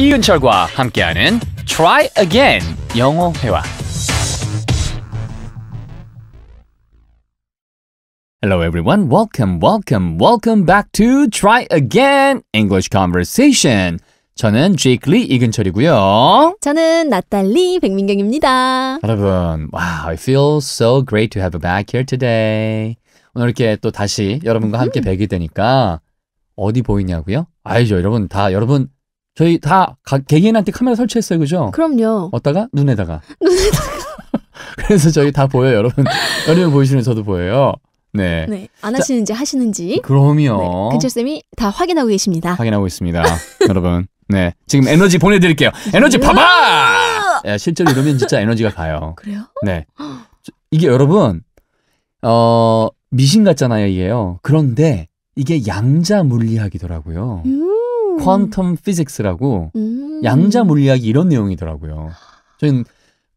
이윤철과 함께하는 Try Again 영어 회화. Hello everyone. Welcome, welcome, welcome back to Try Again English Conversation. 저는 제이크 리 이근철이고요. 저는 나탈리 백민경입니다. 여러분, wow, I feel so great to have you back here today. 오늘 이렇게 또 다시 여러분과 함께 음. 뵈게 되니까 어디 보이냐고요? 알죠, 여러분 다 여러분 저희 다 가, 개개인한테 카메라 설치했어요, 그죠? 그럼요. 어디다가 눈에다가. 눈에다가. 그래서 저희 다 보여요, 여러분. 여러분 보이시는 저도 보여요. 네. 네. 안 하시는지 자, 하시는지. 그럼요. 네. 근철 쌤이 다 확인하고 계십니다. 확인하고 있습니다, 여러분. 네. 지금 에너지 보내드릴게요. 에너지 봐봐. 야, 실제로 이러면 진짜 에너지가 가요. 그래요? 네. 이게 여러분 어 미신 같잖아요, 이게요. 그런데 이게 양자 물리학이더라고요. 음. 퀀텀 피직스라고 음. 양자 물리학이 이런 내용이더라고요. 저는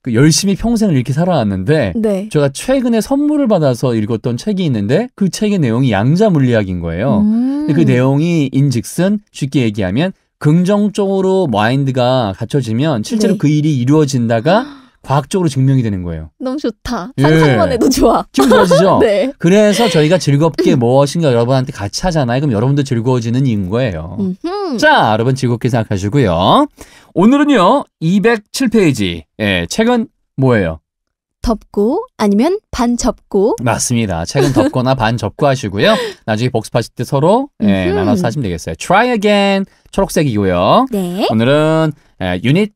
그 열심히 평생을 이렇게 살아왔는데 네. 제가 최근에 선물을 받아서 읽었던 책이 있는데 그 책의 내용이 양자 물리학인 거예요. 음. 그 내용이 인즉슨 쉽게 얘기하면 긍정적으로 마인드가 갖춰지면 실제로 네. 그 일이 이루어진다가 과학적으로 증명이 되는 거예요. 너무 좋다. 예. 상상만 해도 좋아. 기분 좋아지죠? 네. 그래서 저희가 즐겁게 음. 무엇인가 여러분한테 같이 하잖아요. 그럼 여러분도 즐거워지는 인 거예요. 자, 여러분 즐겁게 생각하시고요. 오늘은요, 207페이지. 예, 책은 뭐예요? 덮고 아니면 반 접고 맞습니다. 책은 덮거나 반 접고 하시고요. 나중에 복습하실 때 서로 예, 나눠서 하시면 되겠어요. Try again 초록색이고요. 네. 오늘은 예, 유닛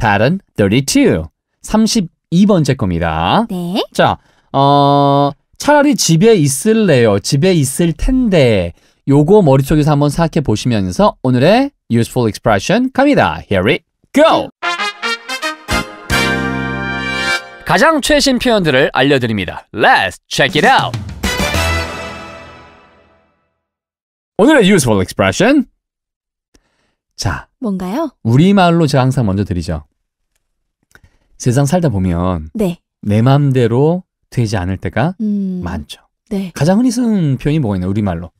pattern 32 32번째 겁니다. 네. 자, 어, 차라리 집에 있을래요. 집에 있을 텐데. 요거 머릿속에서 한번 생각해 보시면서 오늘의 useful expression 갑니다. Here we go! 가장 최신 표현들을 알려드립니다. Let's check it out! 오늘의 useful expression. 자, 뭔가요? 우리말로 제가 항상 먼저 드리죠. 세상 살다 보면 네. 내 마음대로 되지 않을 때가 음. 많죠. 네. 가장 흔히 쓰는 표현이 뭐가 있나요? 우리말로.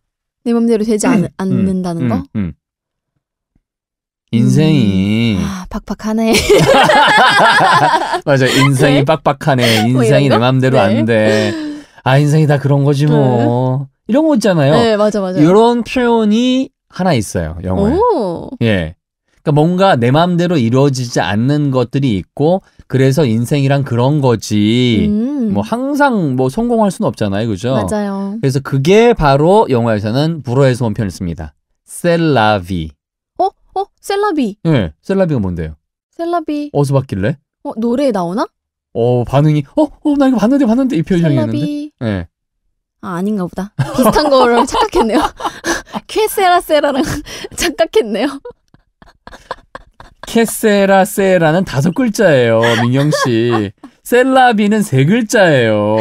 내 맘대로 되지 음. 않, 음. 않는다는 음. 거? 인생이 아, 박박하네. 맞아. 인생이 네. 빡빡하네. 뭐 인생이 내 맘대로 안 네. 돼. 아, 인생이 다 그런 거지 네. 뭐. 이런 거 있잖아요. 네, 맞아, 맞아. 이런 표현이 하나 있어요, 영어에. 오. 예. 그러니까 뭔가 내 마음대로 이루어지지 않는 것들이 있고 그래서 인생이란 그런 거지. 음. 뭐 항상 뭐 성공할 수는 없잖아요. 그죠? 맞아요. 그래서 그게 바로 영화에서는 불어에서 온 편을 니다 셀라비. 어? 어? 셀라비. 네, 셀라비가 뭔데요? 셀라비. 어디서 봤길래? 어, 노래에 나오나? 어, 반응이 어, 어, 나 이거 봤는데 봤는데 이 표정이었는데. 셀라비. 네. 아, 아닌가 보다. 비슷한 거를 착각했네요. 쾌세라세라랑 착각했네요. 케세라세라는 다섯 글자예요, 민경 씨. 셀라비는 세 글자예요.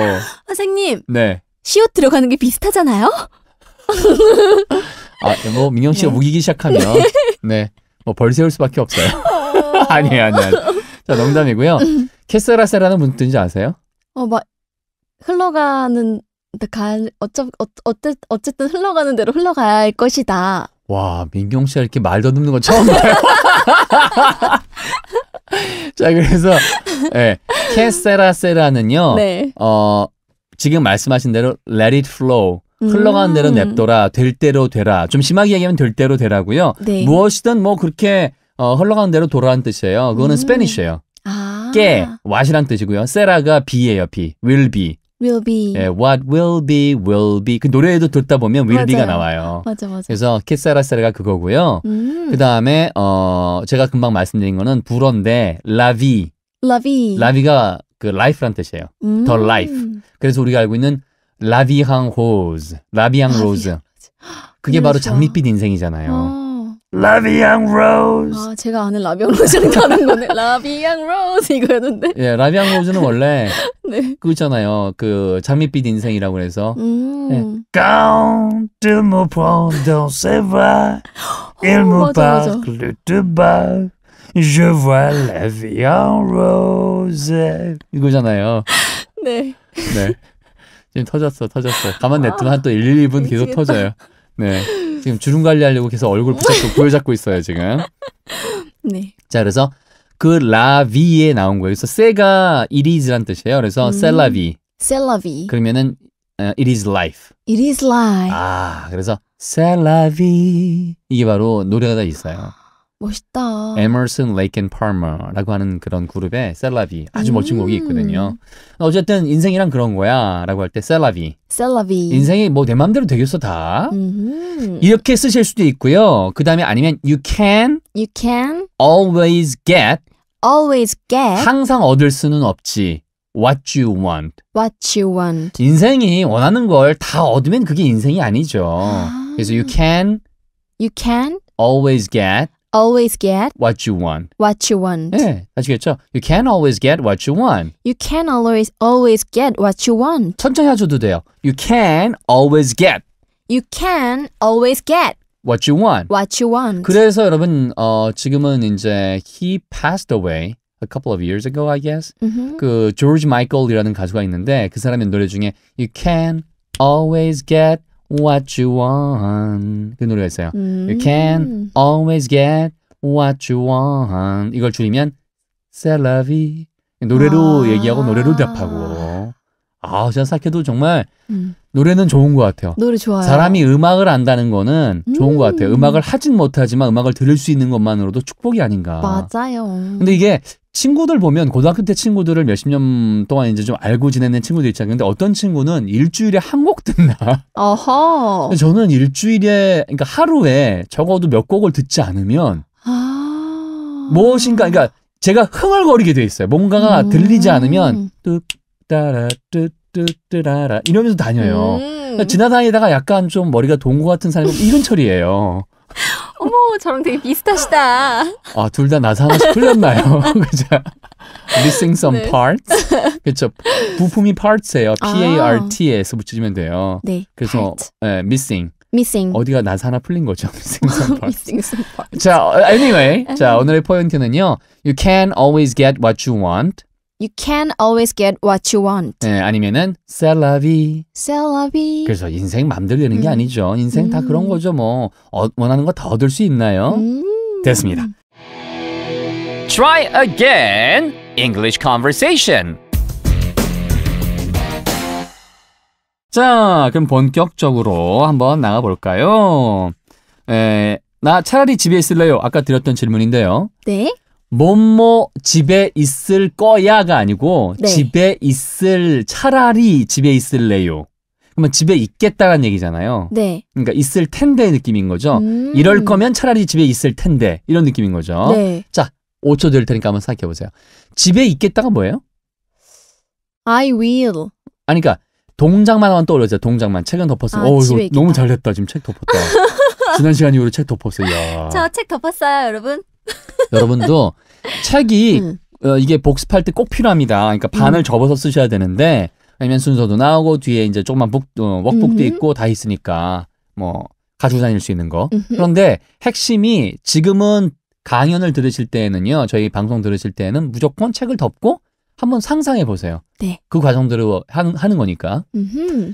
선생님. 네. 시옷 들어가는 게 비슷하잖아요. 아, 뭐 민경 씨가 네. 우기기 시작하면 네. 네 뭐 벌 세울 수밖에 없어요. 어. 아니에요, 아니에요. 자, 농담이고요. 케세라세라는 무슨 뜻인지 아세요? 어, 막 흘러가는 가 어쩌 어, 어쨌 든 흘러가는 대로 흘러갈 것이다. 와, 민경 씨가 이렇게 말 더듬는 건 처음 봐요. 자, 그래서, 예. 네, 캐세라세라는요, 네. 어, 지금 말씀하신 대로 let it flow. 흘러가는 대로 음. 냅둬라, 될 대로 되라. 좀 심하게 얘기하면 될 대로 되라고요. 네. 무엇이든 뭐 그렇게 어, 흘러가는 대로 돌아라는 뜻이에요. 그거는 음. 스페니쉬예요. 아. 깨, 왓이란 뜻이고요. 세라가 비예요, 비. will be. will be. 예, what will be, will be. 그 노래에도 듣다 보면 will 맞아요. be가 나와요. 맞아, 맞아. 그래서 키사라세라가 그거고요. 음. 그 다음에 어 제가 금방 말씀드린 거는 불어인데 라비. 라비. 라비가 그 life란 뜻이에요. 음. the life. 그래서 우리가 알고 있는 라비앙 호즈, 라비앙 로즈. 그게 바로 장밋빛 인생이잖아요. 아. 라비앙 로즈. 아, 제가 아는 라비앙 로즈는 다른 거네. 라비앙 로즈 이거였는데. 예, 라비앙 로즈는 원래 네. 그거 잖아요그 장밋빛 인생이라고 해서. Count 음. 예. 어, de mon p o n t dans ses b r a Il me parle de bas. Je vois la vie en rose. 이거잖아요. 네. 네. 지금 터졌어, 터졌어. 가만 아, 냅두면 아, 한또 1, 2분 계속 터져요. 네. 지금 주름 관리하려고 계속 얼굴 붙잡고 보여잡고 있어요 지금. 네. 자 그래서 그 라비에 나온 거예요. 그래서 세가 it is란 뜻이에요. 그래서 셀라비. 음. 셀라비. 그러면은 uh, it is life. It is life. 아 그래서 셀라비 이게 바로 노래가 다 있어요. 멋있다. Emerson, l 라고 하는 그런 그룹의 셀라비 아주 음. 멋진 곡이 있거든요. 어쨌든 인생이란 그런 거야라고 할 때 셀라비. 셀라비. 인생이 뭐내 마음대로 되겠어 다. 음. 이렇게 쓰실 수도 있고요. 그다음에 아니면 you can you can always get always get 항상 얻을 수는 없지. What you want. What you want. 인생이 원하는 걸 다 얻으면 그게 인생이 아니죠. 아. 그래서 you can you can always get always get what you want. what you want. 예, 아시겠죠? You can always get what you want. You can always always get what you want. 천천히 하셔도 돼요. You can always get You can always get what you want. what you want. 그래서 여러분 어, 지금은 이제 he passed away a couple of years ago, I guess. 음흠. Mm-hmm. 그 George Michael이라는 가수가 있는데 그 사람의 노래 중에 you can always get what you want 그 노래가 있어요. 음. You can always get what you want 이걸 줄이면 셀라비 노래로 아. 얘기하고 노래로 대 답하고 아저짜 사케도 정말 음. 노래는 좋은 것 같아요. 노래 좋아요. 사람이 음악을 안다는 거는 음. 좋은 것 같아요. 음. 음악을 하진 못하지만 음악을 들을 수 있는 것만으로도 축복이 아닌가. 맞아요. 근데 이게 친구들 보면 고등학교 때 친구들을 몇십 년 동안 이제 좀 알고 지내는 친구들 있잖아요. 근데 어떤 친구는 일주일에 한 곡 듣나? 어허. 저는 일주일에 그러니까 하루에 적어도 몇 곡을 듣지 않으면 아... 무엇인가 그러니까 제가 흥얼거리게 돼 있어요. 뭔가가 음... 들리지 않으면 뚝따라 뚝뚝따라 이러면서 다녀요. 음... 그러니까 지나다니다가 약간 좀 머리가 동고 같은 사람이 이근철이에요. 어머 저랑 되게 비슷하시다. 아둘 다 나사 하나씩 풀렸나요? 그죠? Missing some 네. parts. 그렇죠. 부품이 parts예요. P A R T에서 붙이면 돼요. 네. 그래서 part. 네, missing. missing. 어디가 나사 하나 풀린 거죠. missing some parts. missing some parts. 자, anyway, 자 오늘의 포인트는요. You can always get what you want, You can always get what you want. 네, 아니면은 c'est la 그래서 인생 맘대로 되는 게 음. 아니죠. 인생 음. 다 그런 음. 거죠. 뭐 어, 원하는 거 다 얻을 수 있나요? 음. 됐습니다. Try again English conversation. 자, 그럼 본격적으로 한번 나가 볼까요? 에, 나 차라리 집에 있을래요. 아까 드렸던 질문인데요. 네. 뭐뭐 집에 있을 거야가 아니고 네. 집에 있을 차라리 집에 있을래요. 그러면 집에 있겠다라는 얘기잖아요. 네. 그러니까 있을 텐데 느낌인 거죠. 음. 이럴 거면 차라리 집에 있을 텐데 이런 느낌인 거죠. 네. 자, 5초 드릴 테니까 한번 생각해 보세요. 집에 있겠다가 뭐예요? I will. 아니 그러니까 동작만 하면 떠올려요. 동작만. 책은 덮었어요. 아, 어, 이거 너무 잘됐다. 지금 책 덮었다. 지난 시간 이후로 책 덮었어요. 저 책 덮었어요, 여러분. 여러분도 책이 음. 어, 이게 복습할 때 꼭 필요합니다. 그러니까 반을 음. 접어서 쓰셔야 되는데 왜냐면 순서도 나오고 뒤에 이제 조금만 북, 어, 워크북도 음 있고 다 있으니까 뭐 가지고 다닐 수 있는 거. 음 그런데 핵심이 지금은 강연을 들으실 때에는요, 저희 방송 들으실 때에는 무조건 책을 덮고 한번 상상해 보세요. 네. 그 과정들을 하는 거니까. 음흠.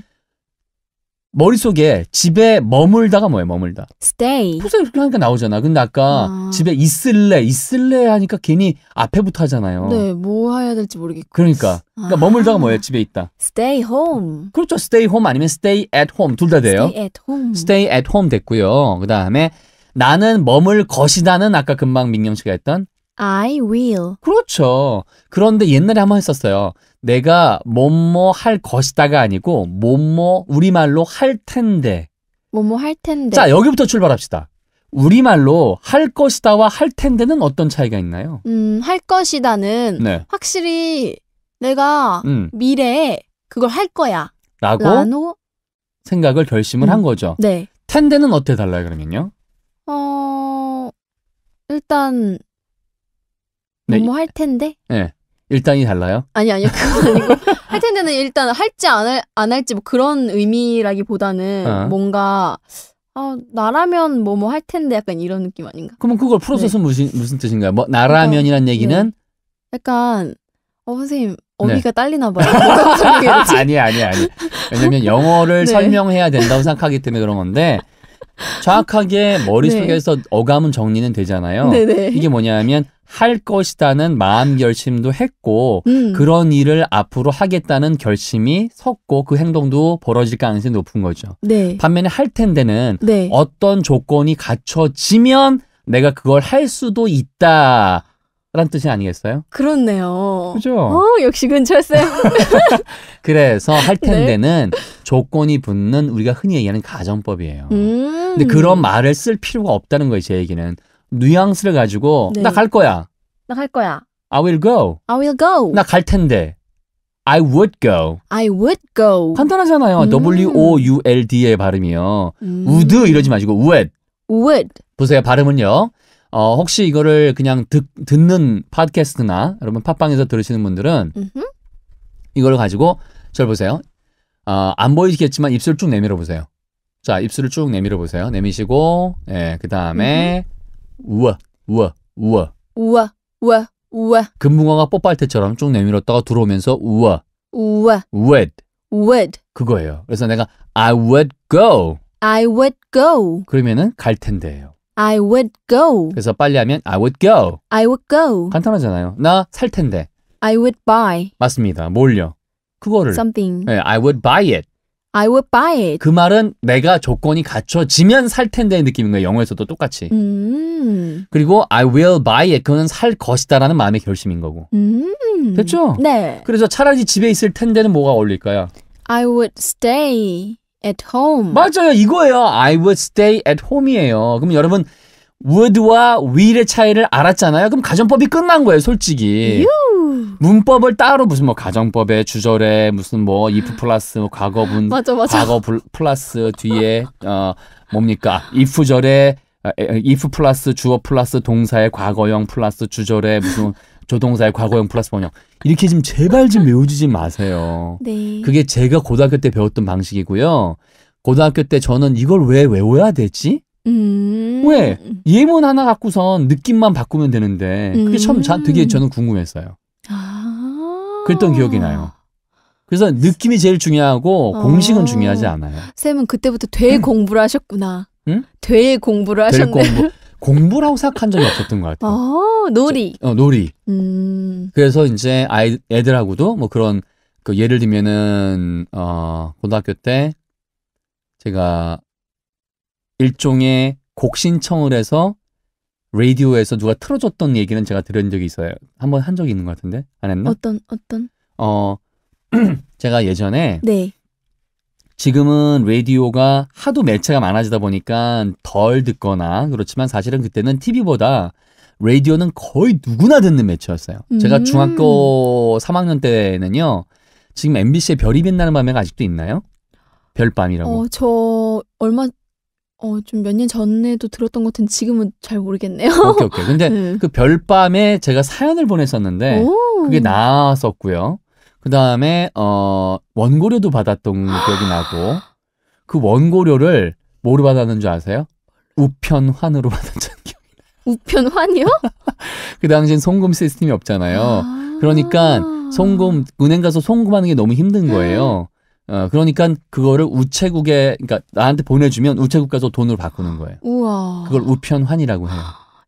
머릿속에 집에 머물다가 뭐예요, 머물다? stay. 평소에 렇게 하니까 나오잖아. 근데 아까 아. 집에 있을래, 있을래 하니까 괜히 앞에부터 하잖아요. 네, 뭐 해야 될지 모르겠고. 그러니까. 그러니까 아. 머물다가 뭐예요, 집에 있다? stay home. 그렇죠. stay home 아니면 stay at home. 둘 다 돼요. stay at home. stay at home 됐고요. 그 다음에 나는 머물 것이다는 아까 금방 민경 씨가 했던 I will. 그렇죠. 그런데 옛날에 한 번 했었어요. 내가 뭐뭐 할 것이다가 아니고 뭐뭐 우리말로 할 텐데. 뭐뭐 할 텐데. 자, 여기부터 출발합시다. 우리말로 할 것이다와 할 텐데는 어떤 차이가 있나요? 음, 할 것이다는 네. 확실히 내가 음. 미래에 그걸 할 거야. 라고 라노? 생각을 결심을 음. 한 거죠. 네. 텐데는 어떻 달라요, 그러면요? 어, 일단 네. 뭐할 텐데? 네. 일단이 달라요? 아니 아니 그건 아니고 할 텐데는 일단 할지 안, 할, 안 할지 뭐 그런 의미라기보다는 어. 뭔가 아 나라면 뭐뭐할 텐데 약간 이런 느낌 아닌가? 그러면 그걸 풀어서서 네. 무슨 무슨 뜻인가요? 뭐 나라면이란 그러니까, 얘기는 네. 약간 어 선생님 어미가 네. 딸리나 봐요. 아니 아니 아니 왜냐면 영어를 네. 설명해야 된다고 생각하기 때문에 그런 건데 정확하게 머릿속에서 네. 어감은 정리는 되잖아요. 네네. 네. 이게 뭐냐면 할 것이다는 마음 결심도 했고 음. 그런 일을 앞으로 하겠다는 결심이 섰고 그 행동도 벌어질 가능성이 높은 거죠. 네. 반면에 할 텐데는 네. 어떤 조건이 갖춰지면 내가 그걸 할 수도 있다. 라는 뜻이 아니겠어요? 그렇네요. 그죠? 어, 역시 근처였어요. 그래서 할 네. 텐데는 네. 조건이 붙는 우리가 흔히 얘기하는 가정법이에요. 음. 근데 그런 말을 쓸 필요가 없다는 거예요, 제 얘기는. 뉘앙스를 가지고 네. 나갈 거야. 나 갈 거야. I will go. I will go. 나 갈 텐데. I would go. I would go. 간단하잖아요. 음. W O U L D의 발음이요. 음. would 이러지 마시고 would. would. 보세요. 발음은요. 어, 혹시 이거를 그냥 듣, 듣는 팟캐스트나 여러분 팟빵에서 들으시는 분들은 음흠. 이걸 가지고 절 보세요. 어, 안 보이시겠지만 입술 쭉 내밀어 보세요. 자, 입술을 쭉 내밀어 보세요. 내미시고, 예, 그 다음에 우와 우와 우와 우와 우와 우와 금붕어가 뽀빨 때처럼 쭉 내밀었다가 들어오면서 우와 우와 wet would 그거예요. 그래서 내가 I would go I would go 그러면은 갈 텐데요. I would go 그래서 빨리 하면 I would go I would go 간단하잖아요. 나 살 텐데 I would buy 맞습니다. 뭘요? 그거를 something 네, I would buy it I would buy it. 그 말은 내가 조건이 갖춰지면 살 텐데 느낌인 거예요. 영어에서도 똑같이. 음. 그리고 I will buy it. 그거살 것이다라는 마음의 결심인 거고. 음. 됐죠? 네. 그래서 차라리 집에 있을 텐데는 뭐가 어울릴까요? I would stay at home. 맞아요. 이거예요. I would stay at home이에요. 그럼 여러분 would와 will의 차이를 알았잖아요. 그럼 가정법이 끝난 거예요, 솔직히. 유. 문법을 따로 무슨 뭐 가정법에 주절에 무슨 뭐 if 플러스 뭐 과거분 맞아, 맞아. 과거 플러스 뒤에 어 뭡니까? if 절에 어, if 플러스 주어 플러스 동사의 과거형 플러스 주절에 무슨 조동사의 과거형 플러스 번형 이렇게 좀 제발 좀 외우지 마세요. 네. 그게 제가 고등학교 때 배웠던 방식이고요. 고등학교 때 저는 이걸 왜 외워야 되지? 음... 왜 예문 하나 갖고선 느낌만 바꾸면 되는데 그게 참 자, 음. 되게 저는 궁금했어요. 아... 그랬던 기억이 나요. 그래서 느낌이 제일 중요하고 어... 공식은 중요하지 않아요. 쌤은 그때부터 되 음. 공부를 하셨구나. 응? 음? 되 공부를 하셨네. 공부. 공부라고 생각한 적이 없었던 것 같아요. 어, 놀이. 어, 놀이. 음... 그래서 이제 아이 애들하고도 뭐 그런 그 예를 들면은 어 고등학교 때 제가 일종의 곡 신청을 해서 라디오에서 누가 틀어줬던 얘기는 제가 들은 적이 있어요. 한 번 한 적이 있는 것 같은데 안 했나? 어떤 어떤? 어 제가 예전에 네. 지금은 라디오가 하도 매체가 많아지다 보니까 덜 듣거나 그렇지만 사실은 그때는 TV보다 라디오는 거의 누구나 듣는 매체였어요. 음. 제가 중학교 3학년 때는요. 지금 MBC의 별이 빛나는 밤에 아직도 있나요? 별밤이라고. 어, 저 얼마 어, 좀 몇 년 전에도 들었던 것 같은 지금은 잘 모르겠네요. 아, 오케이, 오케이. 근데 네. 그 별밤에 제가 사연을 보냈었는데 그게 나왔었고요. 그 다음에, 어, 원고료도 받았던 기억이 나고 그 원고료를 뭐로 받았는 줄 아세요? 우편환으로 받았던 기억이 나요. 우편환이요? 그 당시엔 송금 시스템이 없잖아요. 아. 그러니까 송금, 은행 가서 송금하는 게 너무 힘든 거예요. 어, 그러니까 그거를 우체국에 그러니까 나한테 보내주면 우체국 가서 돈으로 바꾸는 거예요. 우와. 그걸 우편환이라고 해요.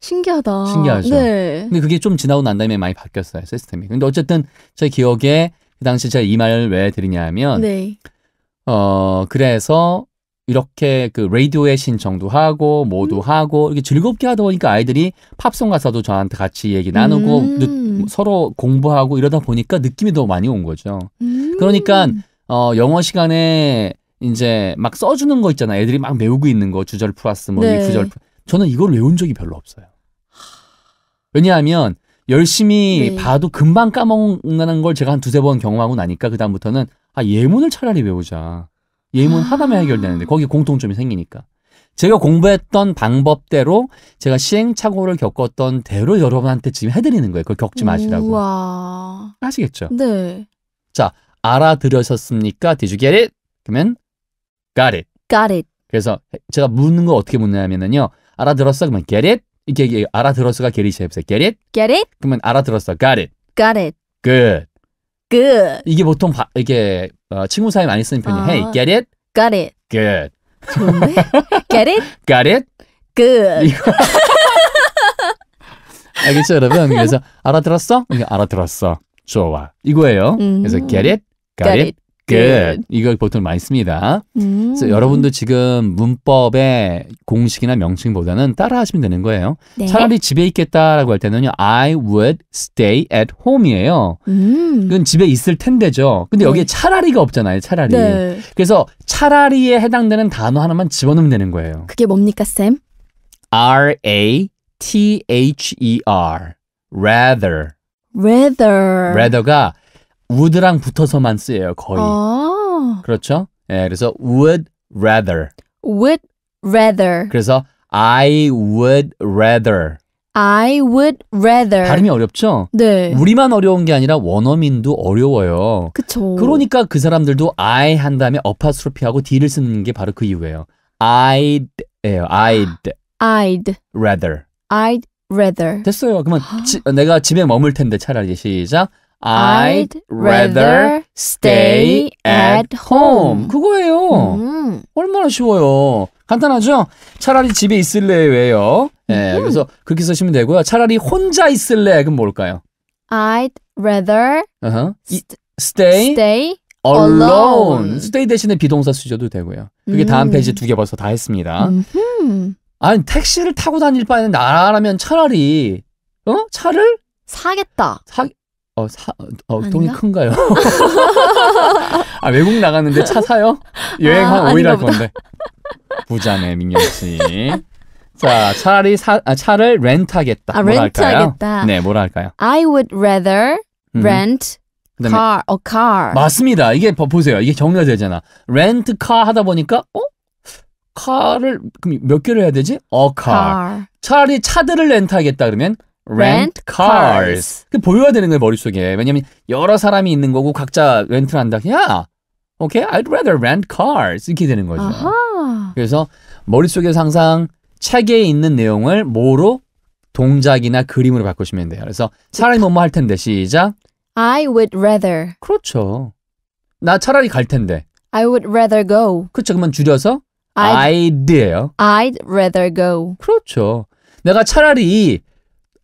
신기하다. 신기하죠. 네. 근데 그게 좀 지나고 난 다음에 많이 바뀌었어요 시스템이. 근데 어쨌든 제 기억에 그 당시 제가 이 말을 왜 드리냐면 네. 어 그래서 이렇게 그 라디오에 신청도 하고 모두 음. 하고 이렇게 즐겁게 하다 보니까 아이들이 팝송 가사도 저한테 같이 얘기 나누고 음. 서로 공부하고 이러다 보니까 느낌이 더 많이 온 거죠. 음. 그러니까 어, 영어 시간에 이제 막 써주는 거 있잖아. 애들이 막 외우고 있는 거 주절 플러스 뭐 네. 이 구절. 플 저는 이걸 외운 적이 별로 없어요. 왜냐하면 열심히 네. 봐도 금방 까먹는 걸 제가 한 두세 번 경험하고 나니까 그다음부터는 아 예문을 차라리 외우자. 예문 아. 하나면 해결되는데 거기 공통점이 생기니까. 제가 공부했던 방법대로 제가 시행착오를 겪었던 대로 여러분한테 지금 해드리는 거예요. 그걸 겪지 마시라고. 우와. 아시겠죠? 네. 자, 알아들으셨습니까? Did you get it? 그러면 got it. got it. 그래서 제가 묻는 거 어떻게 묻냐면은요. 알아들었어? 그러면 get it? 이게 알아들었어가 get it이 해보요 get it? get it? 그러면 알아들었어. got it. got it. good. good. 이게 보통 바, 이게 어, 친구 사이 많이 쓰는 표현이에요. 아, hey, get it? got it. good. 좋은데? get it? got it? good. 알겠죠, 여러분? 그래서 알아들었어? 알아들었어. 좋아. 이거예요. 그래서 음. get it? Got it. Good. 이걸 보통 많이 씁니다. 음. 그래서 여러분도 지금 문법의 공식이나 명칭보다는 따라하시면 되는 거예요. 네. 차라리 집에 있겠다라고 할 때는요. I would stay at home이에요. 음. 그건 집에 있을 텐데죠. 근데 여기에 네. 차라리가 없잖아요. 차라리. 네. 그래서 차라리에 해당되는 단어 하나만 집어넣으면 되는 거예요. 그게 뭡니까, 쌤? R A T H E R. rather. rather. rather가 would랑 붙어서만 쓰여요, 거의. 아~ 그렇죠? 예, 그래서 would rather. would rather. 그래서 I would rather. I would rather. 발음이 어렵죠? 네. 우리만 어려운 게 아니라 원어민도 어려워요. 그쵸. 그러니까 그 사람들도 I 한 다음에 어파스트로피하고 D를 쓰는 게 바로 그 이유예요. I'd, 예요. I'd. I'd. rather. I'd rather. 됐어요. 그러면 아. 지, 내가 집에 머물 텐데 차라리 시작. I'd rather stay at home. 그거예요. 음. 얼마나 쉬워요. 간단하죠? 차라리 집에 있을래예요. 네, 예, 음. 그래서 그렇게 쓰시면 되고요. 차라리 혼자 있을래 그럼 뭘까요? I'd rather uh-huh. stay, stay alone. alone. stay 대신에 비동사 쓰셔도 되고요. 그게 음. 다음 페이지 두 개 벌써 다 했습니다. 음흠. 아니 택시를 타고 다닐 바에는 나라면 차라리 어 차를 사겠다. 사 어, 사, 어, 아닌가? 돈이 큰가요? 아, 외국 나갔는데 차 사요? 아, 여행 아, 한 5일 할 건데. 부자네, 민경 씨. 자, 차라리 사, 아, 차를 렌트하겠다. 아, 렌트하겠다. 까요 네, 뭐라 할까요? I would rather 음. rent 음. car, a car. 맞습니다. 이게 보세요. 이게 정리가 되잖아. 렌트 카 하다 보니까 어? 카를 그럼 몇 개를 해야 되지? a car. car. 차라리 차들을 렌트하겠다 그러면 rent cars. 그 보여야 되는 거예요 머릿속에. 왜냐면 여러 사람이 있는 거고 각자 렌트를 한다. 야, okay, I'd rather rent cars 이렇게 되는 거죠. 아하. 그래서 머릿속에서 항상 책에 있는 내용을 뭐로 동작이나 그림으로 바꾸시면 돼요. 그래서 차라리 뭐뭐 할 텐데 시작. I would rather. 그렇죠. 나 차라리 갈 텐데. I would rather go. 그렇죠. 그러면 줄여서 I'd, I'd예요. I'd rather go. 그렇죠. 내가 차라리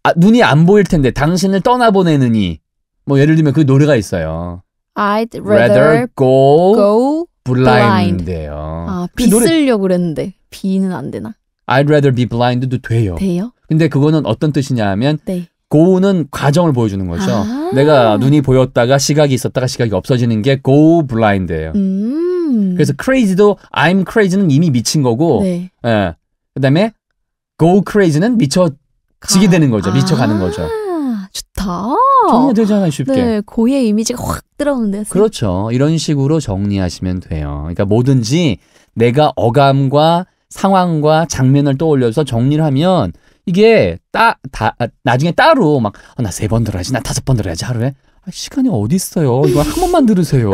아, 눈이 안 보일 텐데 당신을 떠나보내느니 뭐 예를 들면 그 노래가 있어요. I'd rather, rather go, go blind예요. 아, 그 비노려고 그랬는데 비는 안 되나? I'd rather be blind도 돼요. 돼요? 근데 그거는 어떤 뜻이냐 하면 네. go는 과정을 보여주는 거죠. 아 내가 눈이 보였다가 시각이 있었다가 시각이 없어지는 게 go blind예요. 음 그래서 crazy도 I'm crazy는 이미 미친 거고 네. 예. 그다음에 go crazy는 미쳐 지게 되는 거죠. 미쳐가는 아 거죠. 좋다. 정리 되잖아요, 쉽게. 네, 고의 이미지가 확 들어오는데. 그렇죠. 이런 식으로 정리하시면 돼요. 그러니까 뭐든지 내가 어감과 상황과 장면을 떠올려서 정리를 하면 이게 따, 다, 아, 나중에 따로 막, 아, 나세 번 들어야지, 나 다섯 번 들어야지 하루에. 아, 시간이 어디 있어요? 이거 한 번만 들으세요.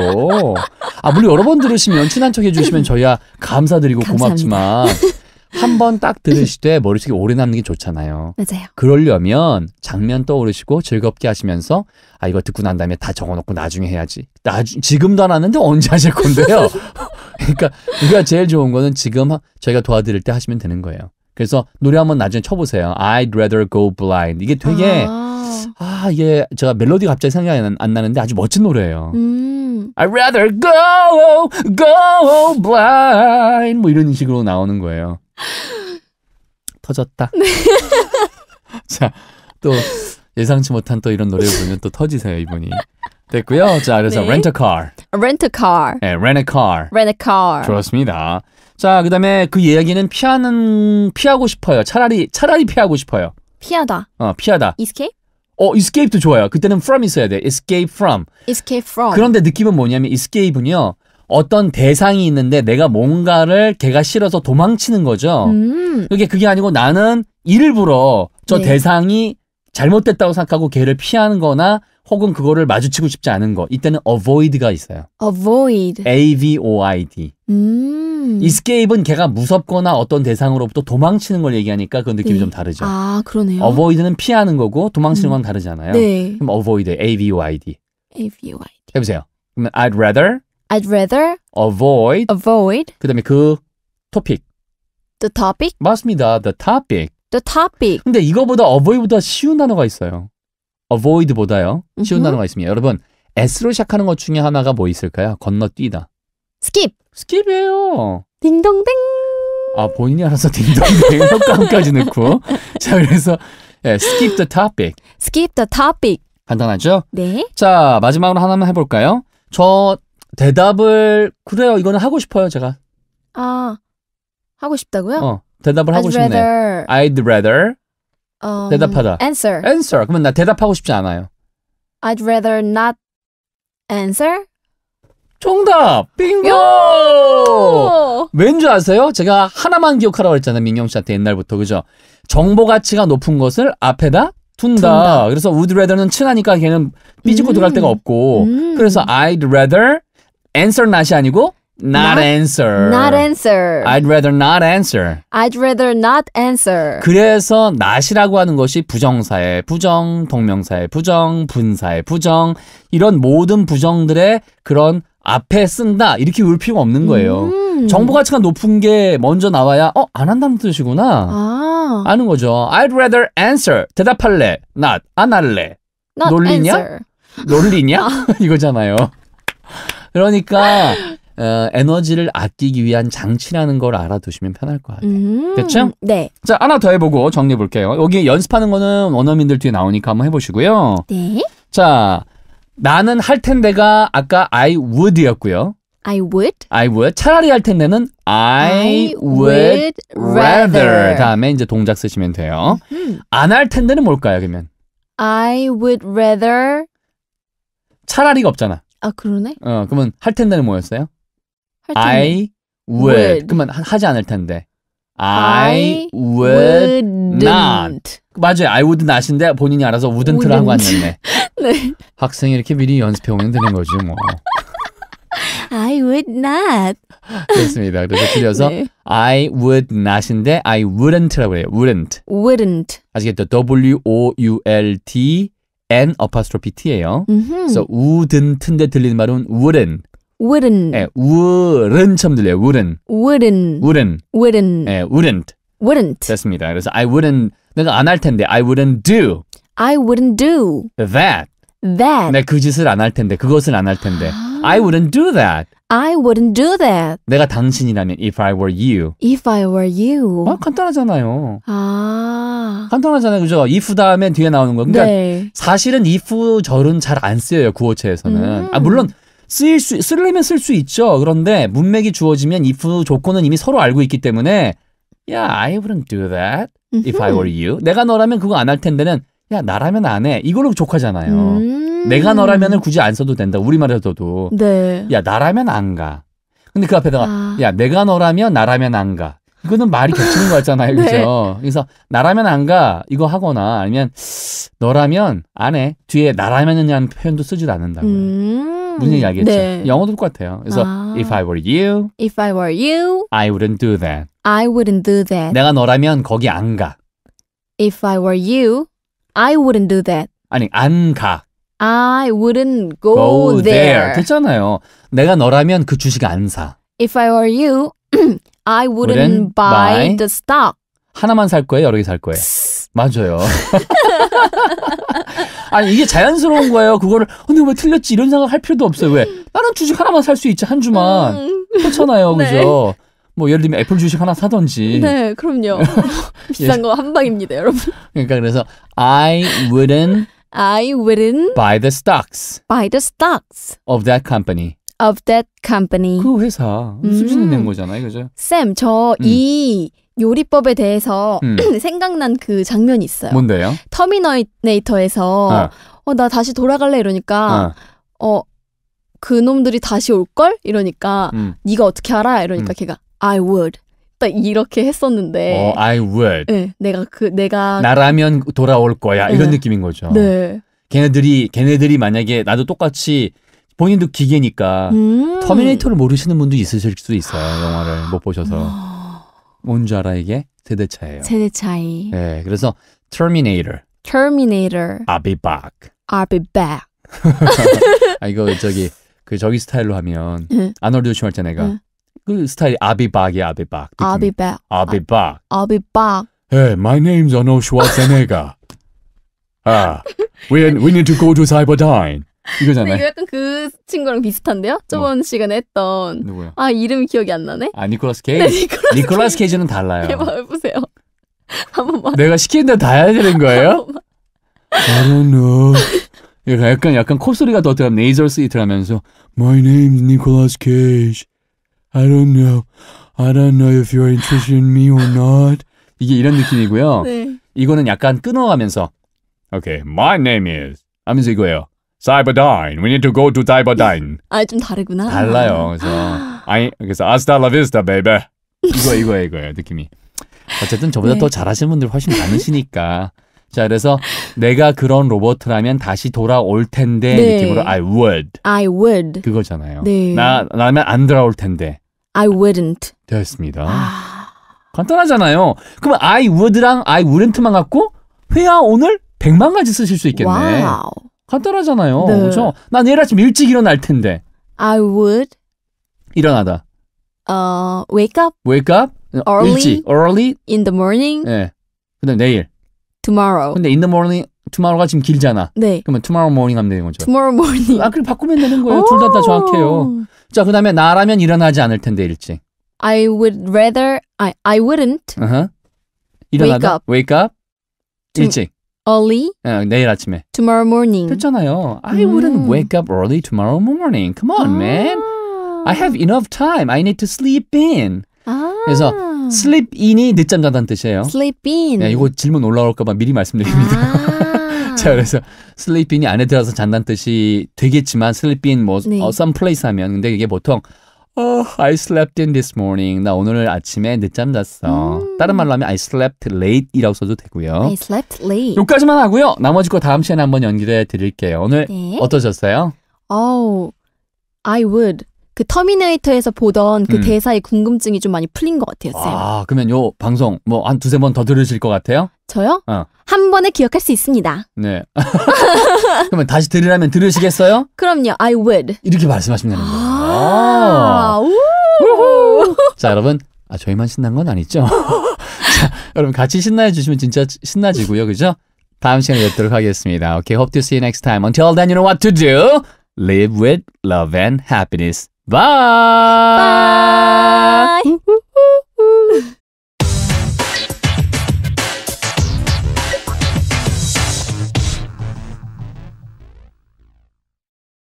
아, 물론 여러 번 들으시면 친한 척 해주시면 저희야 감사드리고 감사합니다. 고맙지만 한번딱 들으실 때 머릿속에 오래 남는 게 좋잖아요. 맞아요. 그러려면 장면 떠오르시고 즐겁게 하시면서 아 이거 듣고 난 다음에 다 적어놓고 나중에 해야지. 나 지금도 안 하는데 언제 하실 건데요? 그러니까 우리가 제일 좋은 거는 지금 저희가 도와드릴 때 하시면 되는 거예요. 그래서 노래 한 번 나중에 쳐보세요. I'd rather go blind. 이게 되게 아, 아 이게 제가 멜로디가 갑자기 생각이 안 나는데 아주 멋진 노래예요. 음. I'd rather go go blind 뭐 이런 식으로 나오는 거예요. 터졌다. 네. 자, 또 예상치 못한 또 이런 노래를 부르면 또 터지세요, 이분이. 됐고요. 자, 그래서 네. rent a car. rent a car. 네, rent a car. rent a car. 좋습니다. 자, 그다음에 그 이야기는 피하는 피하고 싶어요. 차라리 차라리 피하고 싶어요. 피하다. 어, 피하다. escape? 어, escape도 좋아요. 그때는 from 있어야 돼. escape from. escape from. 그런데 느낌은 뭐냐면 escape은요. 어떤 대상이 있는데 내가 뭔가를 걔가 싫어서 도망치는 거죠. 음. 그게 그게 아니고 나는 일부러 저 네. 대상이 잘못됐다고 생각하고 걔를 피하는 거나 혹은 그거를 마주치고 싶지 않은 거. 이때는 avoid가 있어요. avoid. A-V-O-I-D. 음. escape은 걔가 무섭거나 어떤 대상으로부터 도망치는 걸 얘기하니까 그 느낌이 네. 좀 다르죠. 아, 그러네요. avoid는 피하는 거고 도망치는 음. 건 다르잖아요. 네. 그럼 avoid, A-V-O-I-D. A-V-O-I-D. 해보세요. 그러면 I'd rather I'd rather avoid avoid 그다음에 그 topic the topic 맞습니다. the topic the topic 근데 이거보다 avoid보다 쉬운 단어가 있어요. avoid보다요. 쉬운 단어가 있습니다. 여러분 s로 시작하는 것 중에 하나가 뭐 있을까요? 건너뛰다. skip skip이에요. 딩동댕 아 본인이 알아서 딩동댕 효과음까지 넣고 자 그래서 예, skip the topic skip the topic 간단하죠? 네. 자 마지막으로 하나만 해볼까요? 저 대답을 그래요. 이거는 하고 싶어요, 제가. 아 하고 싶다고요? 어, 대답을 하고 I'd 싶네. rather I'd rather um, 대답하다. answer. answer. 그러면 나 대답하고 싶지 않아요. I'd rather not answer. 정답! 빙고! 왠지 아세요? 제가 하나만 기억하라고 했잖아요. 민경 씨한테 옛날부터. 그죠? 정보 가치가 높은 것을 앞에다 둔다. 둔다. 그래서 would rather는 친하니까 걔는 삐지고 음. 들어갈 데가 음. 없고. 음. 그래서 I'd rather answer not이 아니고 not, not answer. Not answer. I'd rather not answer. I'd rather not answer. 그래서 not이라고 하는 것이 부정사의 부정, 동명사의 부정, 분사의 부정 이런 모든 부정들의 그런 앞에 쓴다 이렇게 울필요 없는 거예요. 음. 정보 가치가 높은 게 먼저 나와야 어 안 한다는 뜻이구나 아. 아는 거죠. I'd rather answer 대답할래 not 안 할래 not 놀리냐 answer. 놀리냐 아. 이거잖아요. 그러니까 어, 에너지를 아끼기 위한 장치라는 걸 알아두시면 편할 것 같아요. 음, 됐죠? 네. 자, 하나 더 해보고 정리해 볼게요. 여기 연습하는 거는 원어민들 뒤에 나오니까 한번 해보시고요. 네. 자, 나는 할 텐데가 아까 I would였고요. I would. I would. 차라리 할 텐데는 I, I would rather. 다음에 이제 동작 쓰시면 돼요. 음. 안할 텐데는 뭘까요, 그러면? I would rather. 차라리가 없잖아. 아 그러네. 어 그러면 할 텐데는 뭐였어요? 할 텐데. I would. would. 그러면 하지 않을 텐데. I, I would not. 맞아요. I would not인데 본인이 알아서 wouldn't를 wouldn't. 하고 왔는데. 네. 학생이 이렇게 미리 연습해 오면 되는 거지 뭐. I would not. 그렇습니다. 그래서 줄여서 네. I would not인데 I wouldn't라고 해요. wouldn't. wouldn't. 아시겠죠? W O U L T n apostrophe t예요. 그래서 우든 튼데 들리는 말은 우른. 우른. 예, 우른처럼 들려요. 우른. 우른. 우른. 우른. 예, w o u l 됐습니다. 그래서 I wouldn't 내가 안 할 텐데 I wouldn't do. I wouldn't do that. that. 내그 네, 짓을 안 할 텐데 그것을 안 할 텐데. 아. I mm. wouldn't do that. I wouldn't do that. 내가 당신이라면 if I were you. If I were you. 아, 간단하잖아요. 아. 간단하잖아요. 그죠? if 다음에 뒤에 나오는 거. 그러니까 네. 사실은 if 절은 잘안 쓰여요. 구어체에서는. 음. 아, 물론 쓰일 수 쓰려면 쓸 수 있죠. 그런데 문맥이 주어지면 if 조건은 이미 서로 알고 있기 때문에 yeah, I wouldn't do that if I were you. 내가 너라면 그거 안 할 텐데는 야, 나라면 안 해. 이걸로 족하잖아요. 음. 내가 음. 너라면은 굳이 안 써도 된다. 우리말에서도. 네. 야, 나라면 안 가. 근데 그 앞에다가 아. 야, 내가 너라면 나라면 안 가. 이거는 말이 겹치는 거같잖아요 네. 그죠? 그래서 나라면 안 가. 이거 하거나 아니면 너라면 안 해. 뒤에 나라면이라는 표현도 쓰지않는다고 음. 무슨 얘기 알겠죠? 네. 영어도 똑같아요. 그래서 아. if I were you, if I were you, I wouldn't do that. I wouldn't do that. 내가 너라면 거기 안 가. If I were you, I wouldn't do that. 아니 안 가. I wouldn't go, go there. 됐잖아요. 내가 너라면 그 주식 안 사. If I were you, I wouldn't, wouldn't buy, buy the stock. 하나만 살 거예요, 여러 개 살 거예요. 맞아요. 아니 이게 자연스러운 거예요. 그거를 근데 왜 틀렸지 이런 생각 할 필요도 없어요. 왜 다른 주식 하나만 살 수 있지 한 주만 음. 그렇잖아요, 네. 그죠? 뭐 예를 들면 애플 주식 하나 사던지. 네, 그럼요. 비싼 예. 거한 방입니다, 여러분. 그러니까 그래서 I wouldn't I wouldn't buy the stocks buy the stocks of that company. of that company. 그 회사 음. 수준이 된 거잖아요, 그죠? 쌤, 저이 음. 요리법에 대해서 음. 생각난 그 장면이 있어요. 뭔데요? 터미네이터에서 어. 어, 나 다시 돌아갈래 이러니까 어, 어 그놈들이 다시 올 걸? 이러니까 음. 네가 어떻게 알아? 이러니까 음. 걔가 I would. 미 이렇게 했었는데. 어, I would. 네, 내가 그 내가 나라면 돌아올 거야 네. 이런 예. 느낌인 거죠. 네. 걔네들이 걔네들이 만약에 나도 똑같이 본인도 기계니까 음. 터미네이터를 모르시는 분도 있으실 수도 있어요. 아. 영화를 못 보셔서 아. 뭔줄 알아 이게 세대 차예요. 세대 차이. 네, 그래서 터미네이터. n a t o r t e r m i n a t I'll be back. I'll be back. 아 이거 저기 그 저기 스타일로 하면 응. 아놀드 슈왈제네가 응. 그 스타일이 아비박이 아비박. 아비박. 아, 아비박. 아비박. 예, hey, my name's Arnold Schwarzenegger. 아, we we need to go to Cyberdyne. 이거잖아요. 이거 약간 그 친구랑 비슷한데요? 뭐? 저번 뭐. 시간에 했던 누구야? 아 이름이 기억이 안 나네. 아 니콜라스 케이지. 네, 니콜라스, 니콜라스 케이지. 는 달라요. 해봐 네, 해보세요. 한 번만. 내가 시키는 대로 다 해야 되는 거예요? I don't know. 약간 약간 콧소리가 더 들어가면 네이절 스위트라면서 My name's Nicolas Cage. I don't know. I don't know if you're interested in me or not. 이게 이런 느낌이고요. 네. 이거는 약간 끊어가면서 Okay, my name is 하면서 이거예요. Cyberdyne. We need to go to Cyberdyne. 아, 좀 다르구나. 달라요. 그래서 I 그래서 Hasta la vista, baby. 이거 이거 이거예요. 느낌이. 어쨌든 저보다 네. 더 잘하시는 분들 훨씬 많으시니까 자, 그래서 내가 그런 로봇라면 다시 돌아올 텐데 네. 느낌으로 I would. I would. 그거잖아요. 네. 나 나면 안 돌아올 텐데. I wouldn't. 되었습니다. 아. 간단하잖아요. 그럼 I would랑 I wouldn't만 갖고 회화 오늘 100만 가지 쓰실 수 있겠네. 와우. 간단하잖아요. 네. 그렇죠? 나 내일 아침 일찍 일어날 텐데. I would 일어나다. uh, wake up. wake up. early. 일찍. early in the morning. 예. 네. 그다 내일. tomorrow. 근데 in the morning tomorrow가 지금 길잖아. 네. 그러면 tomorrow morning 하면 되는 거죠. tomorrow morning. 아, 그럼 바꾸면 되는 거예요. 둘다다 정확해요. 자, 그다음에 나라면 일어나지 않을 텐데 일찍. I would rather I I wouldn't. Uh-huh. 일어나다. wake up. wake up. 일찍. early. 어, 내일 아침에. tomorrow morning. 됐잖아요. I wouldn't wake up early tomorrow morning. Come on, man. I have enough time. I need to sleep in. 아. 그래서 sleep in이 늦잠 잔다는 뜻이에요. sleep in. 네, 이거 질문 올라올까봐 미리 말씀드립니다. 아~ 자, 그래서 sleep in이 안에 들어서 잔다는 뜻이 되겠지만 sleep in 뭐 네. 어, some place 하면 근데 이게 보통 Oh, I slept in this morning. 나 오늘 아침에 늦잠 잤어. 음. 다른 말로 하면 I slept late이라고 써도 되고요. I slept late. 여기까지만 하고요. 나머지 거 다음 시간에 한번 연결해 드릴게요. 오늘 네. 어떠셨어요? Oh, I would. 그 터미네이터에서 보던 그 음. 대사의 궁금증이 좀 많이 풀린 것 같아요, 쌤. 아, 그러면 요 방송 뭐 한 두세 번 더 들으실 것 같아요? 저요? 어. 한 번에 기억할 수 있습니다. 네. 그러면 다시 들으라면 들으시겠어요? 그럼요, I would. 이렇게 말씀하시면 됩니다. 아, 아. 우후. 자, 여러분. 아, 저희만 신난 건 아니죠? 자, 여러분 같이 신나해 주시면 진짜 신나지고요, 그죠? 다음 시간에 뵙도록 하겠습니다. Okay, hope to see you next time. Until then, you know what to do. Live with love and happiness. Bye. Bye.